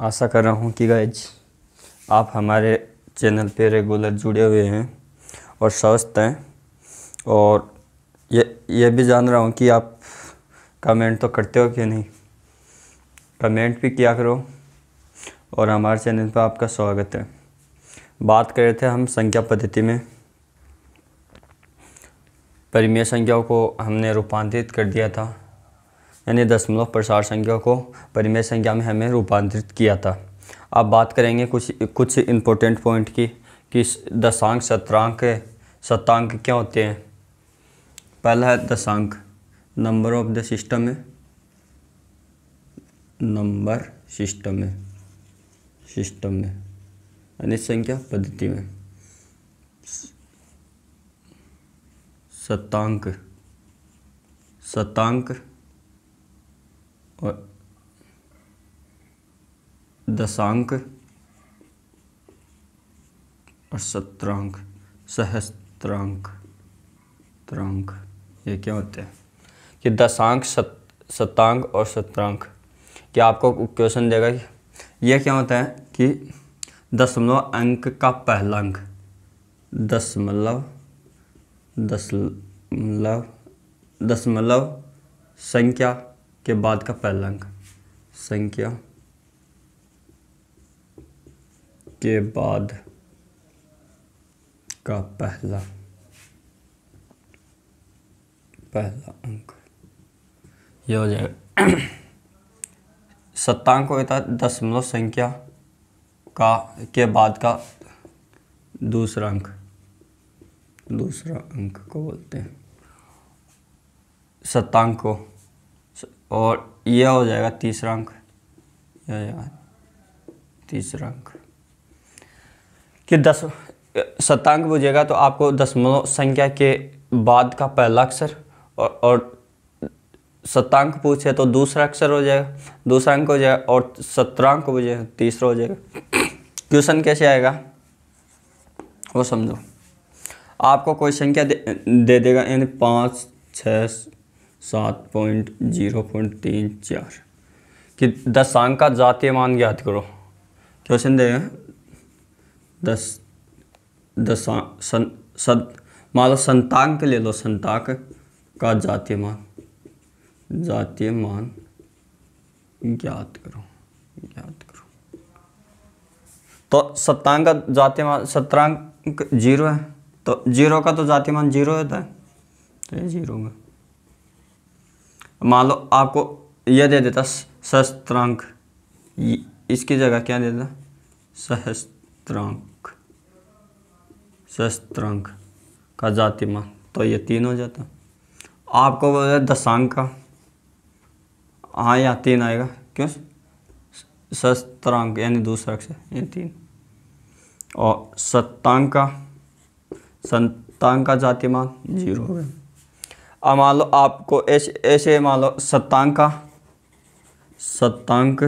आशा कर रहा हूँ कि गाइज आप हमारे चैनल पे रेगुलर जुड़े हुए हैं और स्वस्थ हैं और ये ये भी जान रहा हूँ कि आप कमेंट तो करते हो कि नहीं कमेंट भी किया करो और हमारे चैनल पर आपका स्वागत है बात कर रहे थे हम संख्या पद्धति में परिमेय संख्याओं को हमने रूपांतरित कर दिया था यानी दशमलव प्रसार संख्या को परिमेय संख्या में हमें रूपांतरित किया था अब बात करेंगे कुछ कुछ इम्पोर्टेंट पॉइंट की कि दशांक सत्रांक सतांक क्या होते हैं पहला है दशांक नंबर ऑफ द सिस्टम है नंबर सिस्टम में सिस्टम में यानी संख्या पद्धति में सत्तांक सत्तांक और दशांक और सत्रांक सहस्त्रांक त्रांक ये क्या होते हैं कि दशांक सत सतांक और सत्रांक क्या आपको क्वेश्चन देगा ये यह क्या होता है कि दशमलव अंक का पहला अंक दशमलव दशमलव दशमलव संख्या के बाद का पहला अंक संख्या के बाद का पहला पहला अंक यह हो जाएगा सत्तांक होता है दशमलव मतलब संख्या का के बाद का दूसरा अंक दूसरा अंक को बोलते हैं सत्तांक को और यह हो जाएगा तीसरा अंक यह हो जाएगा तीसरा अंक कि दस शतांक बुझेगा तो आपको दशमलव संख्या के बाद का पहला अक्षर और, और शतांक पूछे तो दूसरा अक्षर हो जाएगा दूसरा अंक हो जाएगा और सत्रांक बुझे तो तीसरा हो जाएगा क्वेश्चन कैसे आएगा वो समझो आपको कोई संख्या दे, दे देगा यानी पाँच छः सात पॉइंट जीरो पॉइंट तीन चार कि दशांक का जातीय मान ज्ञात करो क्वेश्चन देगा दस दशा सन मान लो संतांक ले लो संताक का जातीय मान जातीय मान ज्ञात करो ज्ञात करो तो सत्तांक का जातीय मान सत्रांक जीरो है तो जीरो का तो जातीय मान जीरो होता है तो ये जीरो में मान लो आपको यह दे देता सहस्त्रांक इसकी जगह क्या दे देता सहस्त्रांक सहस्त्रांक का जाति मान तो ये तीन हो जाता आपको बोले दशांक का हाँ यहाँ तीन आएगा क्यों सहस्त्रांक यानी दूसरा अक्षर ये तीन और सत्तांक का संतांक का जाति मान जीरो हो गया मान लो आपको ऐसे ऐसे मान लो सत्तांक का सत्तांक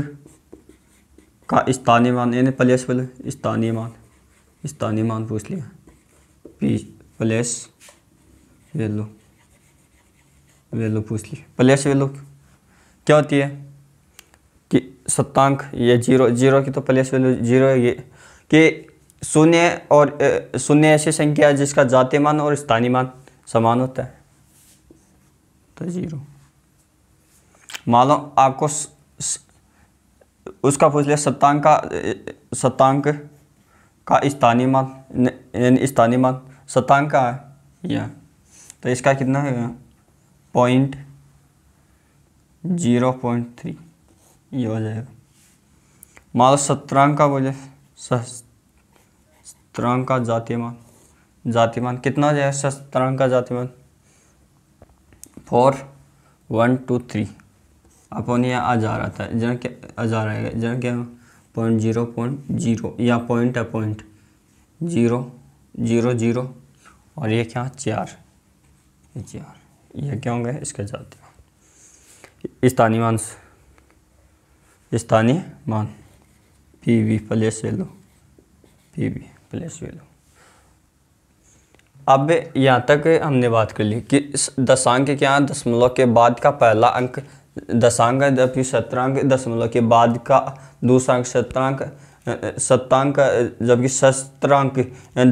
का स्थानीय मान यानी प्लेस बोले स्थानीय मान स्थानीय मान पूछ लिया पी प्लेस वेलो वेलो पूछ लिया प्लेस वेलो क्या होती है कि सत्तांक ये जीरो जीरो की तो प्लेस वेलो जीरो है ये कि शून्य और शून्य ऐसी संख्या है जिसका जातीय मान और स्थानीय मान समान होता है तो जीरो मालूम आपको स, स, उसका पूछ लिया सत्तांक का सत्तांक का स्थानीय मान यानी स्थानीय मान सत्तांक का है या तो इसका कितना है पॉइंट जीरो पॉइंट थ्री ये हो जाएगा मान लो सत्रांक का बोले सत्रांक का जातीय मान मान कितना हो जाएगा सत्रांक का जातिमान मान फोर वन टू थ्री अपन यह आ जा रहा था जहाँ क्या आ जा रहा है जहाँ क्या पॉइंट जीरो पॉइंट जीरो या पॉइंट है पॉइंट जीरो जीरो जीरो और ये क्या चार चार ये क्या होंगे इसके जाते स्थानीय मान स्थानीय मान P V place value P V place value अब यहाँ तक हमने बात कर ली कि दशांक के क्या दशमलव के बाद का पहला अंक दशांक फिर सत्रांक दशमलव के बाद का दूसरा अंक सत्रांक सत्तांक जबकि शस्त्रांक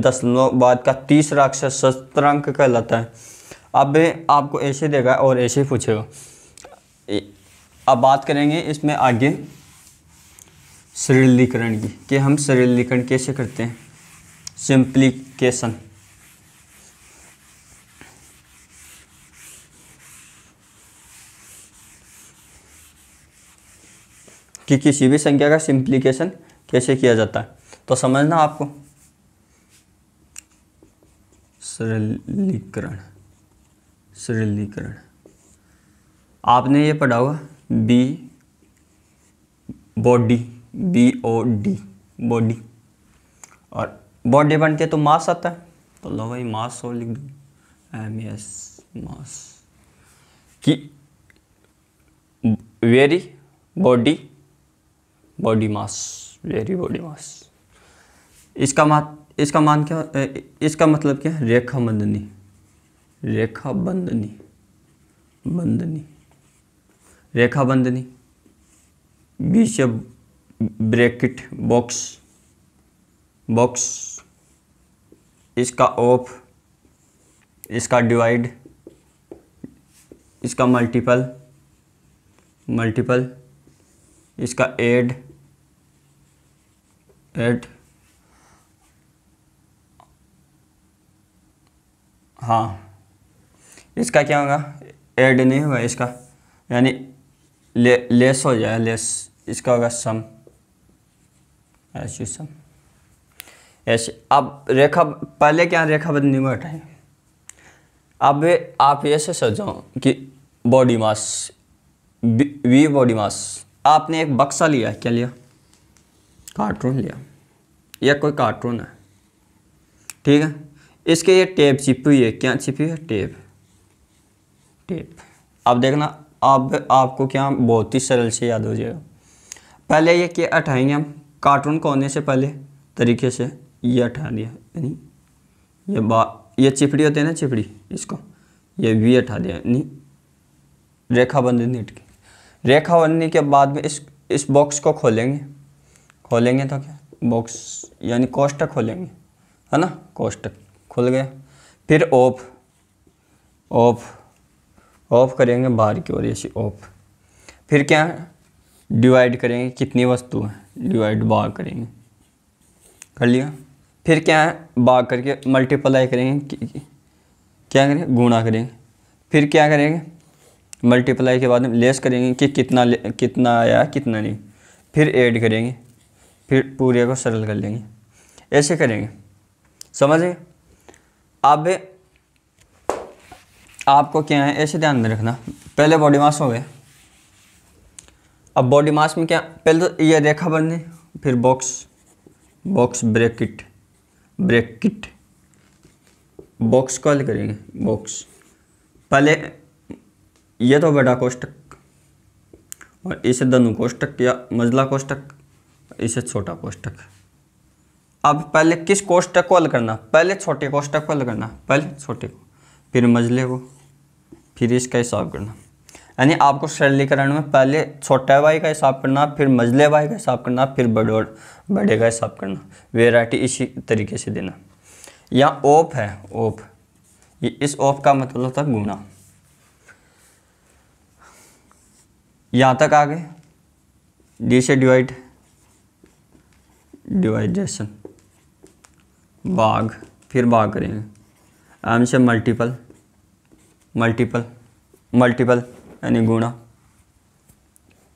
दशमलव बाद का तीसरा अक्षर शस्त्रांक कहलाता है अब आपको ऐसे देगा और ऐसे ही पूछेगा अब बात करेंगे इसमें आगे सरलीकरण की कि हम सरलीकरण कैसे करते हैं सिंप्लीकेशन कि किसी भी संख्या का सिंप्लीकेशन कैसे किया जाता है तो समझना आपको सरलीकरण सरलीकरण आपने ये पढ़ा होगा B body B O D body और बॉडी बन के तो मास आता है तो लो भाई मास और लिख दो एम एस मास की वेरी बॉडी बॉडी मास रेरी बॉडी मास इसका मा इसका मान क्या इसका मतलब क्या है रेखा बंदनी रेखा बंदनी बंदनी रेखा बंदनी बीच ब्रैकेट बॉक्स बॉक्स इसका ऑफ इसका डिवाइड इसका मल्टीपल मल्टीपल इसका एड एट हाँ इसका क्या होगा एड नहीं होगा इसका यानी ले, लेस हो जाए लेस इसका होगा सम ऐसी सम ऐसे अब रेखा पहले क्या रेखा बंदी नहीं हटाए अब आप ये से समझो कि बॉडी मास वी बॉडी मास आपने एक बक्सा लिया क्या लिया कार्टून लिया यह कोई कार्टून है ठीक है इसके ये टेप छिपी हुई है क्या छिपी है टेप टेप अब देखना अब आपको क्या बहुत ही सरल से याद हो जाएगा पहले ये क्या हटाएंगे हम कार्टून को होने से पहले तरीके से ये हटा दिया यानी ये बा ये चिपड़ी होती है ना चिपड़ी इसको ये भी हटा दिया यानी रेखा बंदी नीट की रेखा बनने के बाद में इस इस बॉक्स को खोलेंगे खोलेंगे तो क्या बॉक्स यानी कोष्टक खोलेंगे है ना कोष्टक खुल गया फिर ऑफ ऑफ ऑफ करेंगे बाहर की ओर ऐसी ऑफ फिर क्या डिवाइड करेंगे कितनी वस्तु है डिवाइड बार करेंगे कर लिया फिर क्या है बाग करके मल्टीप्लाई करेंगे क्या करेंगे गुणा करेंगे फिर क्या करेंगे मल्टीप्लाई के बाद में लेस करेंगे कि कितना कितना आया कितना नहीं फिर ऐड करेंगे फिर पूरे को सरल कर लेंगे ऐसे करेंगे समझे अब आपको क्या है ऐसे ध्यान में रखना पहले बॉडी मास हो गए अब बॉडी मास में क्या पहले तो ये रेखा बनने फिर box box bracket bracket box call करेंगे बॉक्स पहले ये तो बड़ा कोष्टक और इसे धनु कोष्टक या मजला कोष्टक इसे छोटा कोष्टक अब पहले किस कोष्टक को हल करना पहले छोटे कोष्टक को हल करना पहले छोटे को फिर मजले को फिर इसका हिसाब करना यानी आपको सरलीकरण में पहले छोटा वाई का हिसाब करना फिर मजले वाई का हिसाब करना फिर बड़ो बड़े का हिसाब करना वेराइटी इसी तरीके से देना यहाँ ओप है ओप ये इस ओप का मतलब होता है गुना यहाँ तक आ गए डी से डिवाइड डिवाइजेशन भाग फिर भाग करेंगे एम से मल्टीपल मल्टीपल मल्टीपल यानी गुणा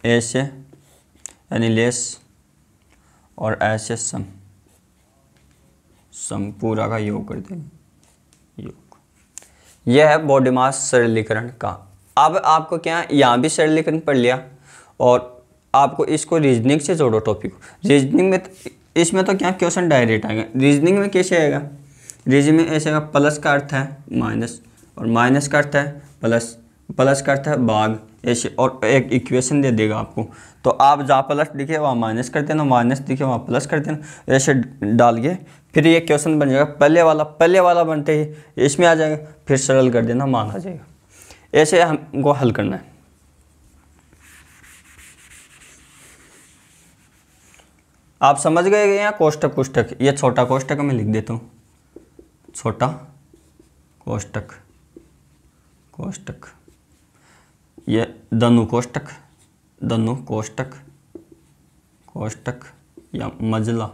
ए से यानी लेस और ऐसे सम सम पूरा का योग कर देंगे योग यह है बॉडी मास सरलीकरण का अब आपको क्या है यहाँ भी सरलीकरण पढ़ लिया और आपको इसको रीजनिंग से जोड़ो टॉपिक को रीजनिंग में इसमें तो क्या क्वेश्चन डायरेक्ट आएगा रीजनिंग में कैसे आएगा रीजनिंग में ऐसे आएगा प्लस का अर्थ है माइनस और माइनस का अर्थ है प्लस प्लस का अर्थ है बाघ ऐसे और एक इक्वेशन दे देगा आपको तो आप जहाँ प्लस दिखे वहाँ माइनस कर देना माइनस दिखे वहाँ प्लस कर देना ऐसे डाल के फिर ये क्वेश्चन बन जाएगा पहले वाला पहले वाला बनते ही इसमें आ जाएगा फिर सरल कर देना मान आ जाएगा ऐसे हमको हल करना है आप समझ गए यहाँ कोष्टक कोष्टक ये छोटा कोष्टक मैं लिख देता हूँ छोटा कोष्टक कोष्टक ये धनु कोष्टक धनु कोष्टक कोष्टक या मजला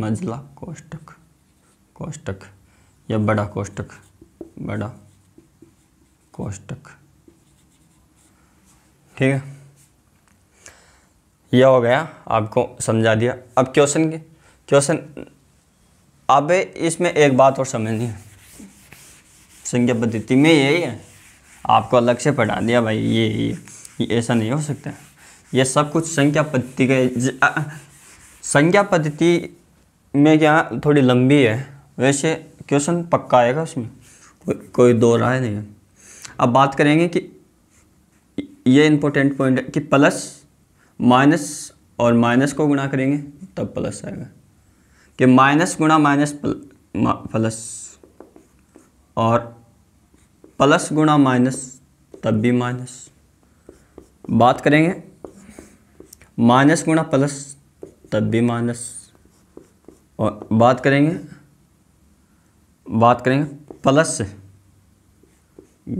मजला कोष्टक कोष्टक या बड़ा कोष्टक बड़ा कोष्टक ठीक है यह हो गया आपको समझा दिया अब क्वेश्चन के क्वेश्चन अब इसमें एक बात और समझनी है संज्ञा पद्धति में यही है आपको अलग से पढ़ा दिया भाई ये ये, ऐसा नहीं हो सकता ये सब कुछ संख्या पद्धति के संज्ञा पद्धति में क्या थोड़ी लंबी है वैसे क्वेश्चन पक्का आएगा उसमें को, कोई दो राय नहीं है अब बात करेंगे कि ये इंपॉर्टेंट पॉइंट है कि प्लस माइनस और माइनस को गुणा करेंगे तब प्लस आएगा कि माइनस गुणा माइनस प्लस और प्लस गुणा माइनस तब भी माइनस बात करेंगे माइनस गुणा प्लस तब भी माइनस और बात करेंगे बात करेंगे प्लस से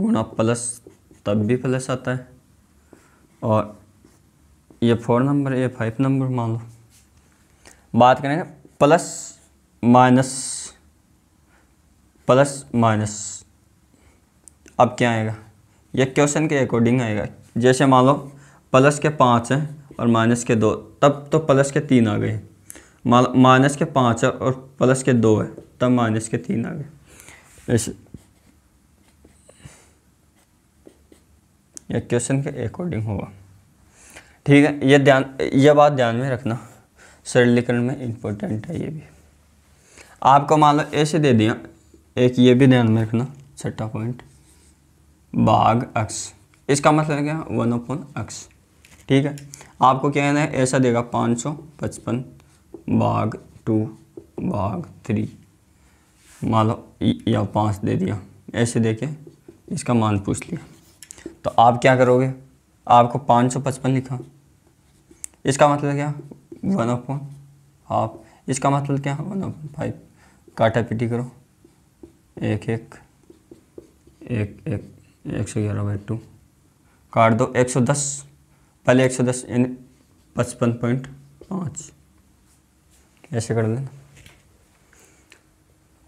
गुणा प्लस तब भी प्लस आता है और ये फोर नंबर ये फाइव नंबर मान लो बात करेंगे प्लस माइनस प्लस माइनस अब क्या आएगा ये क्वेश्चन के अकॉर्डिंग आएगा जैसे मान लो प्लस के पाँच हैं और माइनस के दो तब तो प्लस के तीन आ गए माइनस के पाँच है और प्लस के दो है तब माइनस के तीन आ गए ऐसे यह क्वेश्चन के अकॉर्डिंग होगा ठीक है यह ध्यान यह बात ध्यान में रखना सरलीकरण में इम्पोर्टेंट है ये भी आपको मान लो ऐसे दे दिया एक ये भी ध्यान में रखना छठा पॉइंट बाघ अक्स इसका मतलब क्या वन ओपन अक्स ठीक है आपको क्या है ऐसा देगा पाँच सौ पचपन बाघ टू बाघ थ्री मान लो या पाँच दे दिया ऐसे देके इसका मान पूछ लिया तो आप क्या करोगे आपको पाँच सौ पचपन लिखा इसका मतलब क्या वन अपॉन हाफ इसका मतलब क्या वन अपॉन फाइव काटा पिटी करो एक एक एक एक एक सौ ग्यारह बाई टू काट दो एक सौ दस पहले एक सौ दस इन पचपन पॉइंट पाँच ऐसे कर देना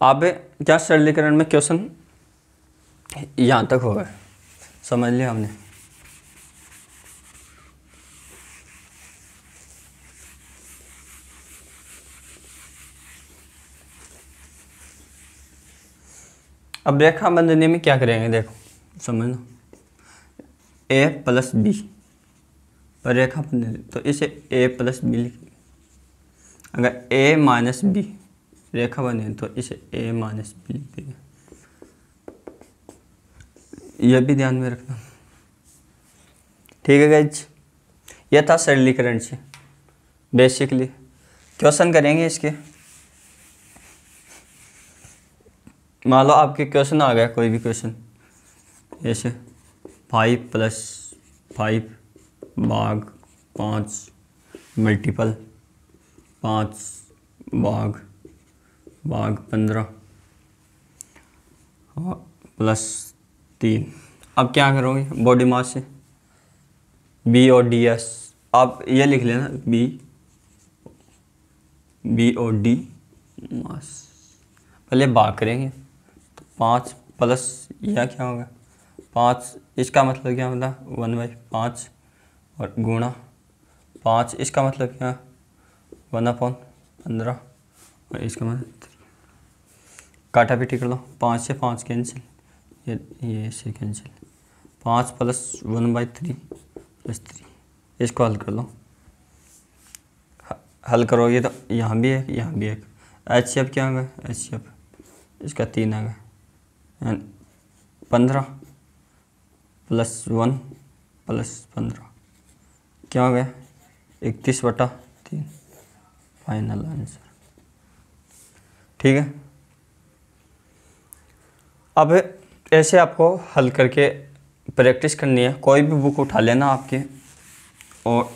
आप क्या सरलीकरण में क्वेश्चन यहाँ तक हो गए समझ लिया हमने अब रेखा बंधने में क्या करेंगे देखो समझ लो ए प्लस बी पर रेखा बंधन तो इसे ए प्लस बी लिख अगर ए माइनस बी रेखा बने तो इसे ए माइनस बी लिख देंगे यह भी ध्यान में रखना ठीक है गैज यह था सरलीकरण से बेसिकली क्वेश्चन करेंगे इसके मान लो आपके क्वेश्चन आ गया कोई भी क्वेश्चन जैसे फाइव प्लस फाइव बाघ पाँच मल्टीपल पाँच बाघ बाघ पंद्रह प्लस हाँ, तीन अब क्या करोगे बॉडी मास से बी और डी एस आप ये लिख लेना बी बी और डी मास पहले बाघ करेंगे पाँच प्लस यह क्या होगा पाँच इसका मतलब क्या होता है वन बाई पाँच और गुणा पाँच इसका मतलब क्या वन अपॉन पंद्रह और इसका मतलब काटा पीटी कर लो पाँच से पाँच कैंसिल ये ये से कैंसिल पाँच plus one by three plus three इसको हल कर लो हल करोगे तो यहाँ भी एक यहाँ भी एक एच सी एफ क्या होगा एच सी एफ इसका तीन आ गया एंड पंद्रह प्लस वन प्लस पंद्रह क्या हो गया इकतीस बटा तीन फाइनल आंसर ठीक है अब ऐसे आपको हल करके प्रैक्टिस करनी है कोई भी बुक उठा लेना आपके और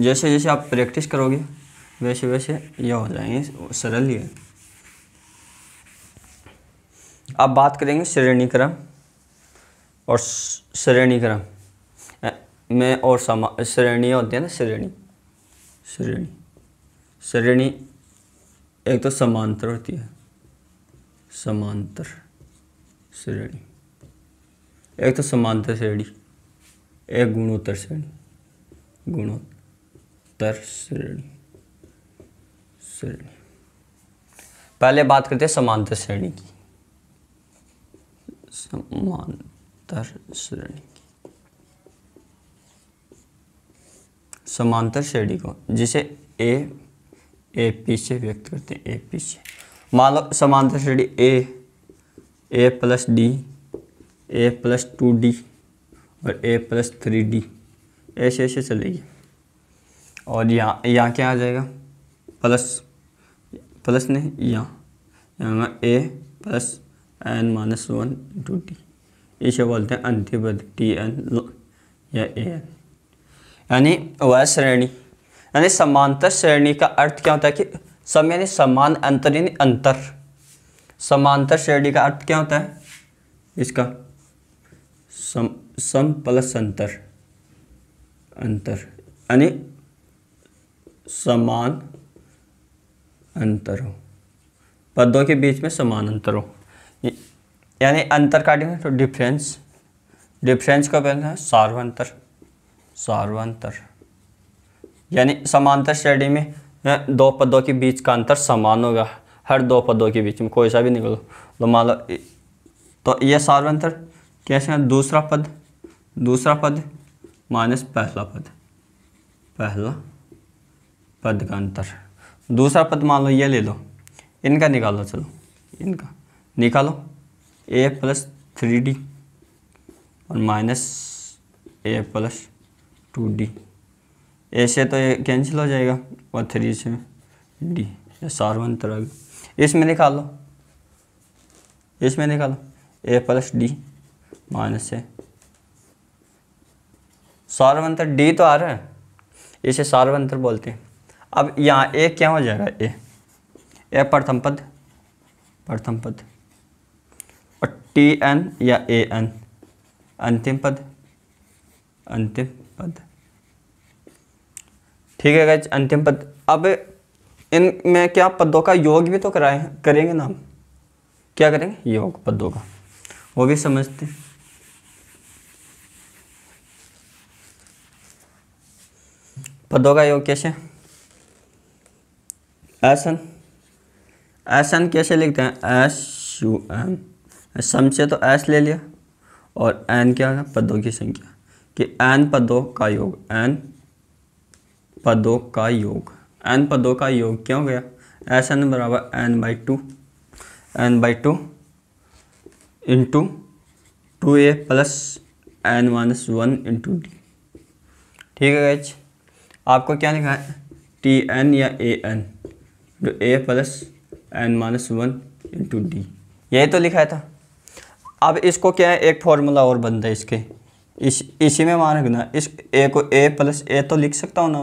जैसे जैसे आप प्रैक्टिस करोगे वैसे वैसे यह हो जाएंगे सरल ही है अब बात करेंगे श्रेणीक्रम और श्रेणीक्रम में और समा श्रेणियाँ होती है ना श्रेणी श्रेणी श्रेणी एक तो समांतर होती है समांतर श्रेणी एक तो समांतर श्रेणी एक गुणोत्तर श्रेणी गुणोत्तर श्रेणी श्रेणी पहले बात करते हैं समांतर श्रेणी की समांतर श्रेणी समांतर श्रेणी को जिसे ए ए पी से व्यक्त करते हैं ए पी से मान लो समांतर श्रेणी A A plus D A plus two D और ए प्लस थ्री डी ऐसे ऐसे चलेगी और यहाँ यहाँ क्या आ जाएगा प्लस प्लस नहीं यहाँ यहाँ A plus N minus one into T इसे बोलते हैं पद टी एन या ए एन यानी वह श्रेणी यानी समांतर श्रेणी का अर्थ क्या होता है कि सम यानी समान अंतर यानी अंतर समांतर श्रेणी का अर्थ क्या होता है इसका सम सम प्लस अंतर अंतर यानी समान अंतर हो पदों के बीच में समान अंतर हो यानी अंतर काटेंगे तो डिफरेंस डिफरेंस को बोलते हैं सार्वंतर सार्वंतर यानी समांतर श्रेणी में दो पदों के बीच का अंतर समान होगा हर दो पदों के बीच में कोई सा भी निकलो तो मान लो तो ये सार्वंतर कैसे है दूसरा पद दूसरा पद माइनस पहला पद पहला पद का अंतर दूसरा पद मान लो ये ले लो इनका निकालो चलो इनका निकालो ए प्लस थ्री डी और minus A plus two D A से तो ये कैंसिल हो जाएगा और थ्री से डी ये सारवन तरह तो इसमें निकाल लो इसमें निकालो A plus D minus A सार्वंतर डी तो आ रहा है इसे अंतर बोलते हैं अब यहाँ ए क्या हो जाएगा ए ए प्रथम पद प्रथम पद टी एन या ए एन अंतिम पद अंतिम पद ठीक है गज अंतिम पद अब इन में क्या पदों का योग भी तो कराए करेंगे ना हम क्या करेंगे योग पदों का वो भी समझते हैं पदों का योग कैसे एसन एन कैसे लिखते हैं एस यू एन सम से तो एस ले लिया और एन क्या है पदों की संख्या कि एन पदों का योग एन पदों का योग एन पदों का योग क्यों गया एस एन बराबर N by two N by two into two A plus N minus one into D ठीक है गैच आपको क्या लिखा है टी एन या ए एन जो A plus N minus one into D यही तो लिखा था अब इसको क्या है एक फॉर्मूला और बनता है इसके इस इसी में मान रखना इस ए को ए प्लस ए तो लिख सकता हूँ ना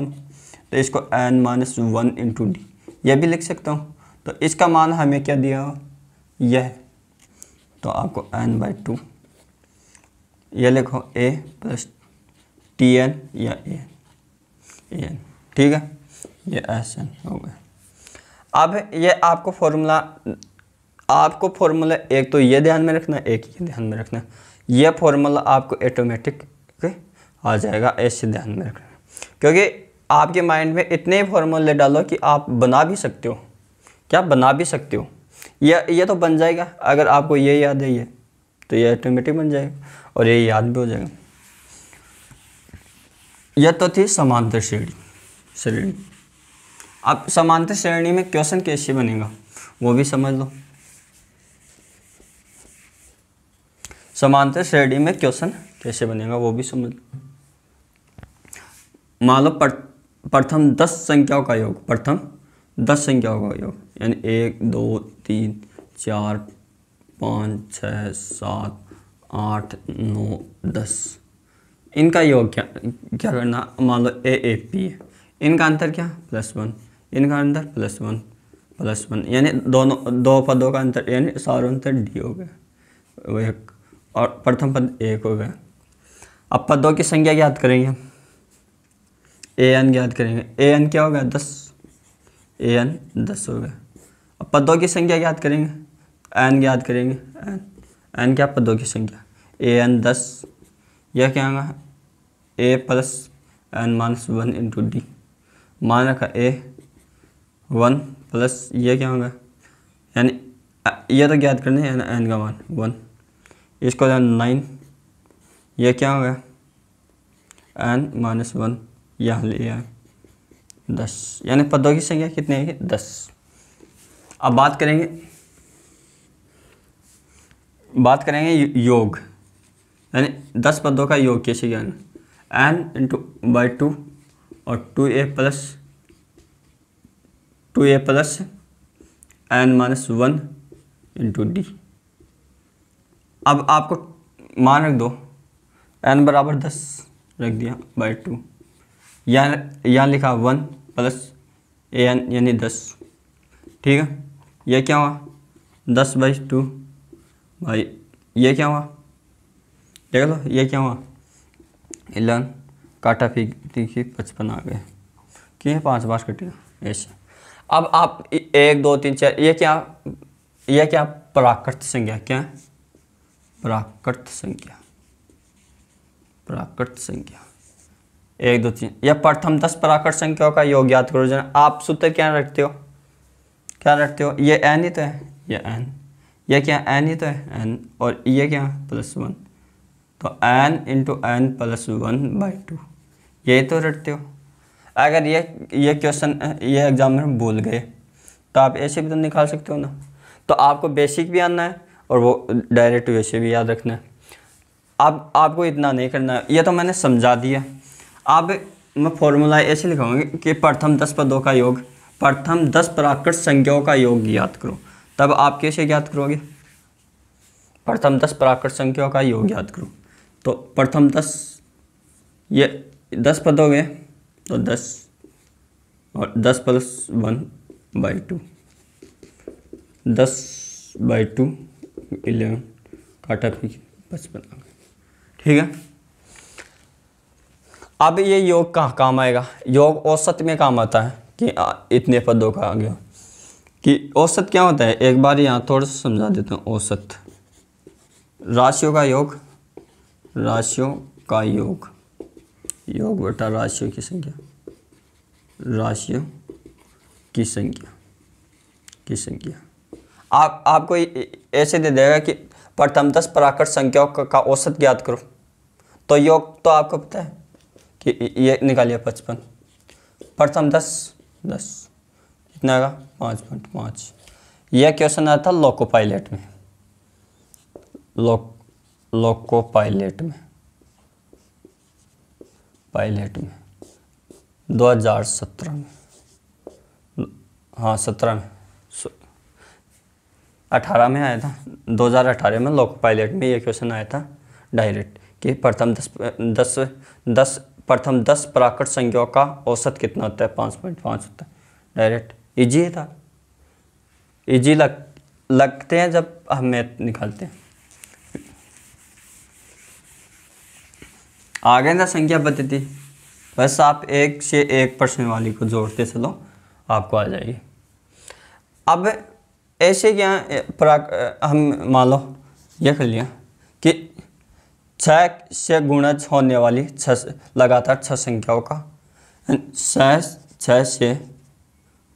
तो इसको N minus one into D यह भी लिख सकता हूँ तो इसका मान हमें क्या दिया हो यह तो आपको एन बाई टू यह लिखो ए प्लस टी एन या ए एन ठीक है ये एस एन हो गया अब ये आपको फॉर्मूला आपको फॉर्मूला एक तो ये ध्यान में रखना एक ये ध्यान में रखना यह फार्मूला आपको ऑटोमेटिक आ जाएगा ऐसे ध्यान में रखना क्योंकि आपके माइंड में इतने फॉर्मूले डालो कि आप बना भी सकते हो क्या बना भी सकते हो यह ये तो बन जाएगा अगर आपको ये याद है ये तो ये ऑटोमेटिक बन जाएगा और ये याद भी हो जाएगा यह तो थी समांतर श्रेणी श्रेणी अब समांतर श्रेणी में क्वेश्चन कैसे बनेगा वो भी समझ लो समांतर श्रेणी में क्वेश्चन कैसे बनेगा वो भी समझ मान लो प्रथम दस संख्याओं का योग प्रथम दस संख्याओं का योग यानी एक दो तीन चार पाँच छः सात आठ नौ दस इनका योग क्या क्या करना मान लो ए ए पी है इनका अंतर क्या प्लस वन इनका अंतर प्लस वन प्लस वन यानी दोनों दो पदों का अंतर यानी सारों अंतर डी हो गया एक और प्रथम पद एक हो गया अब पदों की संख्या ज्ञात करेंगे ए एन ज्ञात करेंगे ए एन क्या हो गया दस ए एन दस हो गया अब पदों की संख्या ज्ञात करेंगे एन ज्ञात करेंगे एन एन क्या पदों की संख्या ए एन दस यह क्या होगा A plus N minus one into D मान रखा ए वन प्लस ये क्या होगा यानी यह तो ज्ञात करना है एन का मान वन इसका जो नाइन ये क्या हो गया एन माइनस वन यहाँ लिया आए दस यानी पदों की संख्या कितनी आएगी दस अब बात करेंगे बात करेंगे योग यानी दस पदों का योग कैसे ज्ञान एन इंटू बाई टू और two A plus two A plus N minus one into D अब आपको मान रख दो एन बराबर दस रख दिया बाई टू यहाँ यहाँ लिखा वन प्लस ए एन यानी दस ठीक है यह क्या हुआ दस बाई टू बाई ये क्या हुआ देख लो ये क्या हुआ इलेवन काटा फी देखिए पचपन आ गए ठीक है पाँच बार कटेगा ऐसे अब आप एक दो तीन चार ये क्या ये क्या प्राकृत संज्ञा क्या है प्राकृत संख्या प्राकृत संख्या एक दो तीन या प्रथम दस प्राकृत संख्याओं का योग ज्ञात करो जन आप सूत्र क्या रखते हो क्या रखते हो ये एन ही तो है ये एन ये क्या एन ही तो है एन और ये क्या प्लस वन तो N into N plus one by two यही तो रटते हो अगर ये ये क्वेश्चन ये एग्जाम में भूल गए तो आप ऐसे भी तो निकाल सकते हो ना तो आपको बेसिक भी आना है डायरेक्ट वैसे भी याद रखना है आप आपको इतना नहीं करना है यह तो मैंने समझा दिया अब मैं फॉर्मूला ऐसे लिखाऊंगी कि प्रथम दस पदों का योग प्रथम दस प्राकृत संख्याओं का योग ज्ञात करो तब आप कैसे ज्ञात करोगे प्रथम दस प्राकृत संख्याओं का योग ज्ञात करो तो प्रथम दस ये दस पद हो गए तो दस और दस प्लस वन बाई टू दस बाई टू इलेवन काटा फिर पचपन आ ठीक है अब ये योग का काम आएगा योग औसत में काम आता है कि इतने पदों का आ गया कि औसत क्या होता है एक बार यहाँ थोड़ा सा समझा देता हूँ औसत राशियों का योग राशियों का योग योग बटा राशियों की संख्या राशियों की संख्या की संख्या आप आपको ऐसे दे देगा कि दस पराकट संख्याओं का, का औसत ज्ञात करो तो योग तो आपको पता है कि ये निकालिए पचपन प्रथम दस दस कितना आएगा पाँच पॉइंट पाँच यह क्वेश्चन आया था लोको पायलट में लोक लोको पायलट में पायलट में 2017 में हाँ सत्रह में 2018 में आया था 2018 में लोक पायलट में ये क्वेश्चन आया था डायरेक्ट कि प्रथम दस दस दस प्रथम दस प्राकृत संज्ञाओं का औसत कितना होता है पाँच पॉइंट पाँच होता है डायरेक्ट इजी था इजी लग लगते हैं जब हम मैथ निकालते हैं आ गए ना संख्या पद्धति बस आप एक से एक प्रश्न वाली को जोड़ते चलो आपको आ जाएगी अब ऐसे क्या प्राक हम मान लो ये कर लिया कि छः से गुणा होने वाली छ लगातार छ संख्याओं का छ से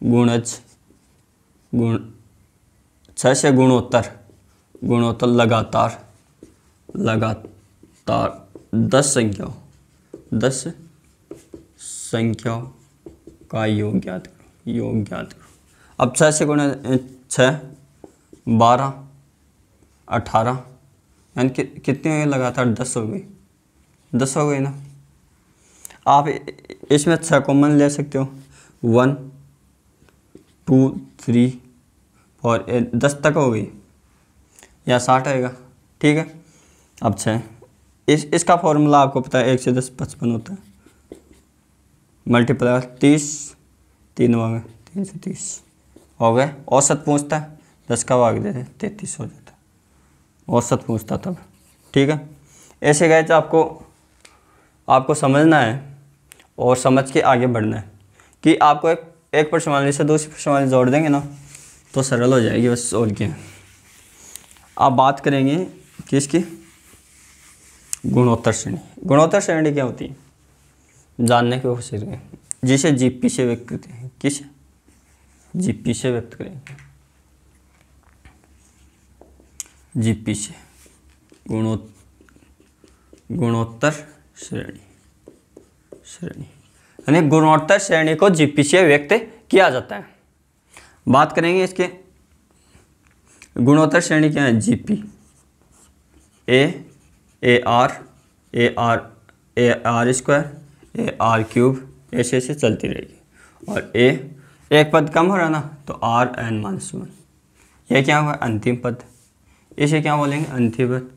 गुणज गुण छ से गुणोत्तर गुणोत्तर लगातार लगातार दस संख्याओं दस संख्याओं का योग ज्ञात करो योग ज्ञात करो अब छः से गुण छः बारह अठारह यानी कि, कितने लगातार दस हो गई दस हो गई ना आप इसमें छः कॉमन ले सकते हो वन टू थ्री ए दस तक हो गई या साठ आएगा ठीक है अब छः इस इसका फॉर्मूला आपको पता है एक से दस पचपन होता है मल्टीप्लाई तीस तीन गए तीन से तीस हो गए औसत पूछता दस का भाग दे तैतीस हो जाता औसत पूछता तब ठीक है ऐसे गए तो आपको आपको समझना है और समझ के आगे बढ़ना है कि आपको एक एक प्रश्नवाली से दूसरी प्रश्न वाली जोड़ देंगे ना तो सरल हो जाएगी बस और क्या आप बात करेंगे किसकी गुणोत्तर श्रेणी गुणोत्तर श्रेणी क्या होती है जानने की कोशिश करें जिसे जीपी से हैं किस जीपी से व्यक्त करेंगे जीपी से गुणो गुणोत्तर श्रेणी श्रेणी यानी गुणोत्तर श्रेणी को जीपी से व्यक्त किया जाता है बात करेंगे इसके गुणोत्तर श्रेणी क्या है GP A A R A R A R square A R cube ऐसे ऐसे चलती रहेगी और ए एक पद कम हो रहा ना तो आर एन माइनस वन यह क्या हुआ अंतिम पद इसे क्या बोलेंगे अंतिम पद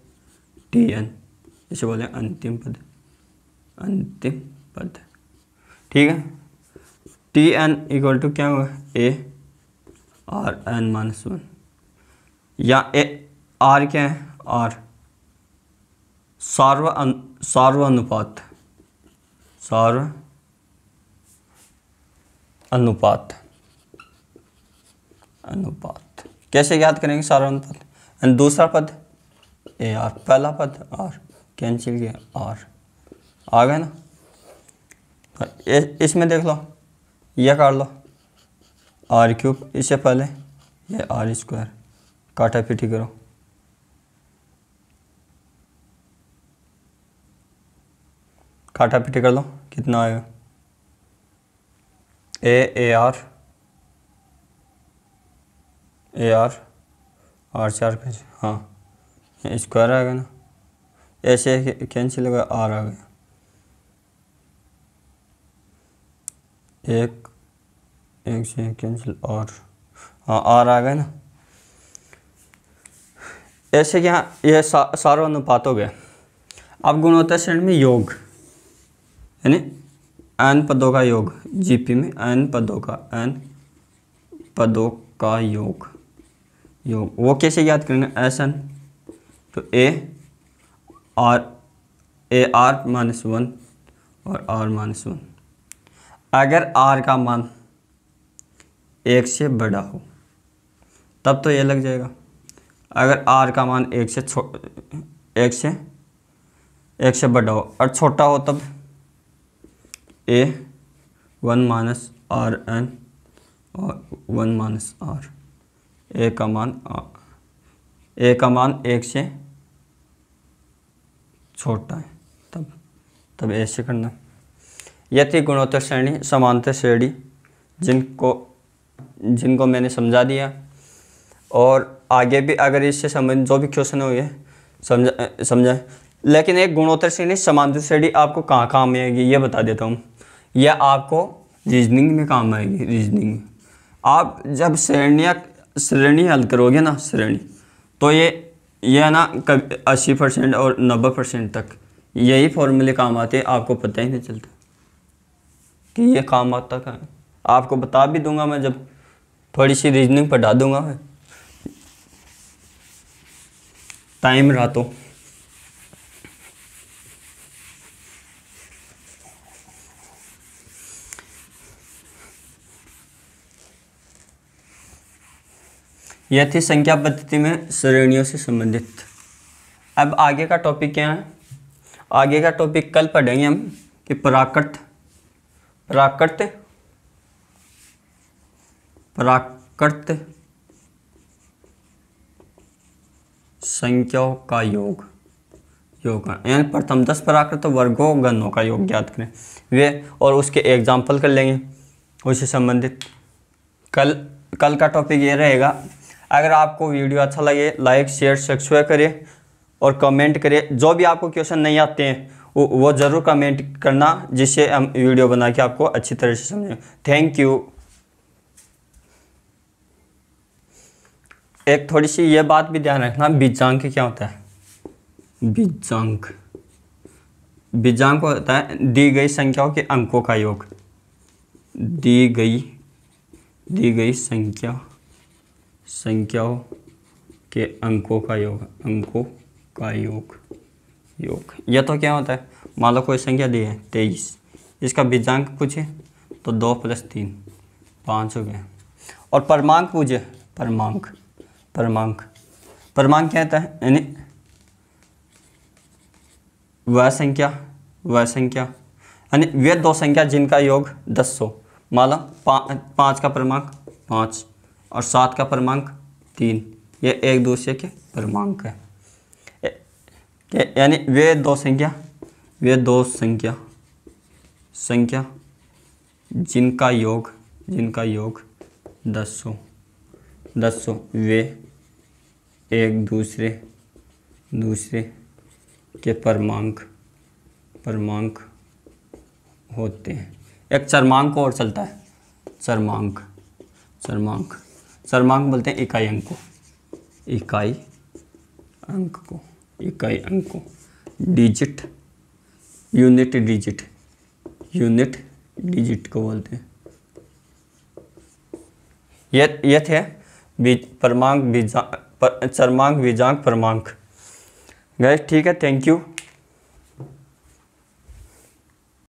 टी एन इसे बोलेंगे अंतिम पद अंतिम पद ठीक है टी एन इक्वल टू क्या हुआ A R N minus one या ए आर क्या है आर सार्व अन, सार्व अनुपात सार्व अनुपात अनुपात कैसे याद करेंगे सारा अनुपात एंड दूसरा पद ए आर पहला पद आर कैंसिल किया आर आ गए ना तो इसमें देख लो ये काट लो आर क्यूब इससे पहले ये आर स्क्वायर काटा पिटी करो काटा पिटी कर लो कितना आएगा A A R A R R चार कैंसिल हाँ स्क्वायर आ गया ना ऐसे कैंसिल होगा आर आ गया एक एक से कैंसिल और हाँ आर आ गया ना ऐसे क्या यहाँ ये सा, सारों अनुपात हो गए अब है श्रेणी में योग यानी एन पदों का योग जीपी में एन पदों का एन पदों का योग योग वो कैसे याद एस एन तो A R A R minus one और आर माइनस वन अगर आर का मान एक से बड़ा हो तब तो ये लग जाएगा अगर आर का मान एक से एक से एक से बड़ा हो और छोटा हो तब A one minus R N और वन माइनस आर ए का मान ए का मान एक से छोटा है तब तब ऐसे करना यथि गुणोत्तर श्रेणी समांतर श्रेणी जिनको जिनको मैंने समझा दिया और आगे भी अगर इससे संबंधित जो भी क्वेश्चन हुए समझा समझा लेकिन एक गुणोत्तर श्रेणी समांतर श्रेणी आपको कहाँ काम आएगी ये बता देता हूँ यह आपको रीजनिंग में काम आएगी रीजनिंग में आप जब श्रेणियाँ श्रेणी हल करोगे ना श्रेणी तो ये ये है ना कभी अस्सी परसेंट और नब्बे परसेंट तक यही फॉर्मूले काम आते हैं आपको पता ही नहीं चलता कि ये काम आता कहाँ है आपको बता भी दूंगा मैं जब थोड़ी सी रीजनिंग पढ़ा दूंगा मैं टाइम रहा तो यह थी संख्या पद्धति में श्रेणियों से संबंधित अब आगे का टॉपिक क्या है आगे का टॉपिक कल पढ़ेंगे हम कि प्राकृत प्राकृत प्राकृत संख्याओं का योग योग यानी प्रथम दस प्राकृत वर्गों गणों का योग ज्ञात करें वे और उसके एग्जाम्पल कर लेंगे उससे संबंधित कल कल का टॉपिक ये रहेगा अगर आपको वीडियो अच्छा लगे लाइक शेयर सब्सक्राइब करें और कमेंट करें जो भी आपको क्वेश्चन नहीं आते हैं वो, वो ज़रूर कमेंट करना जिससे हम वीडियो बना के आपको अच्छी तरह से समझें थैंक यू एक थोड़ी सी ये बात भी ध्यान रखना बीजांक क्या होता है बीजांक बीजांक होता है दी गई संख्याओं के अंकों का योग दी गई दी गई संख्या संख्याओं के अंकों का योग अंकों का योग योग यह तो क्या होता है मान लो कोई संख्या दी है तेईस इसका बीजांक पूछे तो दो प्लस तीन पाँच हो गया और परमांक पूछे परमांक परमांक परमांक क्या होता है यानी वह संख्या वह संख्या यानी वे दो संख्या जिनका योग दस सौ मान लो पाँच का परमांक पाँच और सात का परमांक तीन ये एक दूसरे के परमांक है यानी वे दो संख्या वे दो संख्या संख्या जिनका योग जिनका योग दस सौ दस सौ वे एक दूसरे दूसरे के परमांक परमांक होते हैं एक चरमांक और चलता है चरमांक चरमांक सर्वांक बोलते हैं इकाई अंक को इकाई अंक को इकाई अंक को digit unit digit unit digit को बोलते हैं ये थे परमांक बीजा पर, चरमांक बीजांक परमांक गए ठीक है थैंक यू